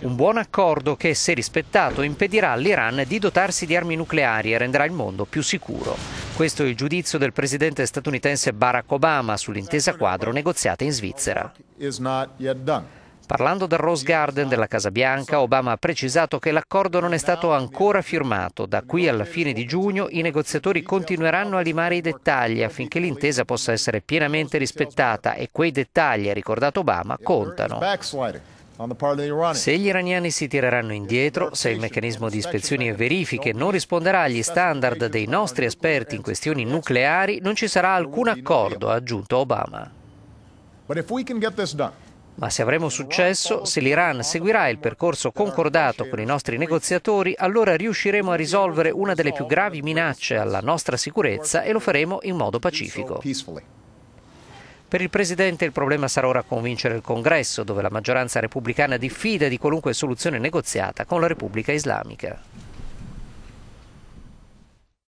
Un buon accordo che, se rispettato, impedirà all'Iran di dotarsi di armi nucleari e renderà il mondo più sicuro. Questo è il giudizio del presidente statunitense Barack Obama sull'intesa quadro negoziata in Svizzera. Parlando del Rose Garden della Casa Bianca, Obama ha precisato che l'accordo non è stato ancora firmato. Da qui alla fine di giugno i negoziatori continueranno a limare i dettagli affinché l'intesa possa essere pienamente rispettata e quei dettagli, ha ricordato Obama, contano. Se gli iraniani si tireranno indietro, se il meccanismo di ispezioni e verifiche non risponderà agli standard dei nostri esperti in questioni nucleari, non ci sarà alcun accordo, ha aggiunto Obama. Ma se avremo successo, se l'Iran seguirà il percorso concordato con i nostri negoziatori, allora riusciremo a risolvere una delle più gravi minacce alla nostra sicurezza e lo faremo in modo pacifico. Per il Presidente il problema sarà ora convincere il Congresso, dove la maggioranza repubblicana diffida di qualunque soluzione negoziata con la Repubblica Islamica.